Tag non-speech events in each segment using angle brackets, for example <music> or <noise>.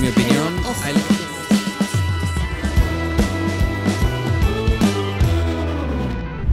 mi opinión.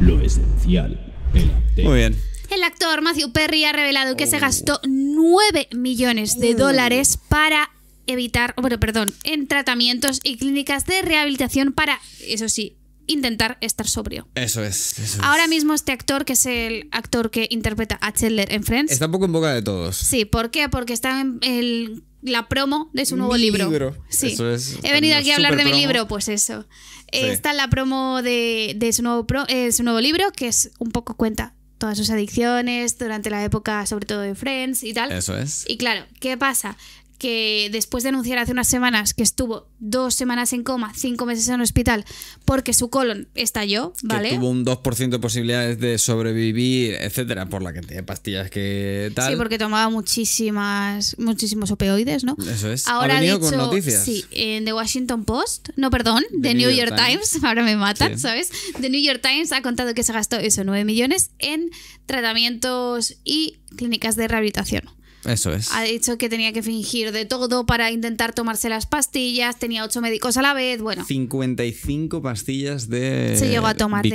Lo esencial, Muy bien. El actor Matthew Perry ha revelado que se gastó 9 millones de dólares para evitar, bueno, perdón, en tratamientos y clínicas de rehabilitación para, eso sí, intentar estar sobrio. Eso es. Ahora mismo este actor, que es el actor que interpreta a Chandler en Friends... Está un poco en boca de todos. Sí, ¿por qué? Porque está en el la promo de su nuevo libro. Sí. Eso es, He venido aquí a hablar de mi libro, pues eso. Está la promo de, de su, nuevo eh, su nuevo libro, que es un poco cuenta todas sus adicciones durante la época, sobre todo de Friends y tal. Eso es. Y claro, ¿qué pasa? que después de anunciar hace unas semanas que estuvo dos semanas en coma, cinco meses en un hospital, porque su colon estalló, ¿vale? Que tuvo un 2% de posibilidades de sobrevivir, etcétera, por la cantidad de pastillas que tal. Sí, porque tomaba muchísimas, muchísimos opioides, ¿no? Eso es. Ahora ha dicho, Sí, en The Washington Post, no, perdón, The, New, York, Times. <laughs> ahora me matan, ¿sabes? The New York Times ha contado que se gastó eso, 9 millones en tratamientos y clínicas de rehabilitación. Eso es. Ha dicho que tenía que fingir de todo para intentar tomarse las pastillas, tenía ocho médicos a la vez, bueno. 55 pastillas de Se llevó a tomar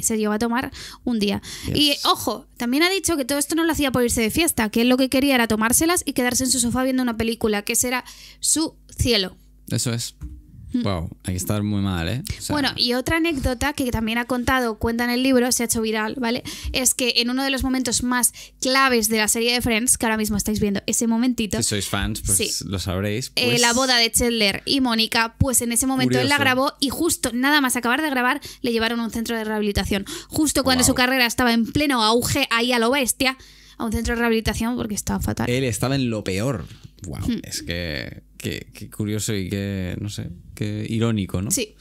se lleva a tomar un día. Y ojo, también ha dicho que todo esto no lo hacía por irse de fiesta, que él lo que quería era tomárselas y quedarse en su sofá viendo una película, que será su cielo. Eso es. Mm. Wow, hay que estar muy mal, ¿eh? Bueno, y otra anécdota que también ha contado, cuenta en el libro, se ha hecho viral, ¿vale? Es que en uno de los momentos más claves de la serie de Friends, que ahora mismo estáis viendo ese momentito. Si sois fans, pues lo sabréis. Eh, pues la boda de Chandler y Mónica, pues en ese momento él la grabó y justo nada más acabar de grabar, le llevaron a un centro de rehabilitación. Justo cuando su carrera estaba en pleno auge, ahí a lo bestia, a un centro de rehabilitación porque estaba fatal. Él estaba en lo peor. Wow, hmm. es que qué, qué curioso y qué, no sé, qué irónico, ¿no? Sí.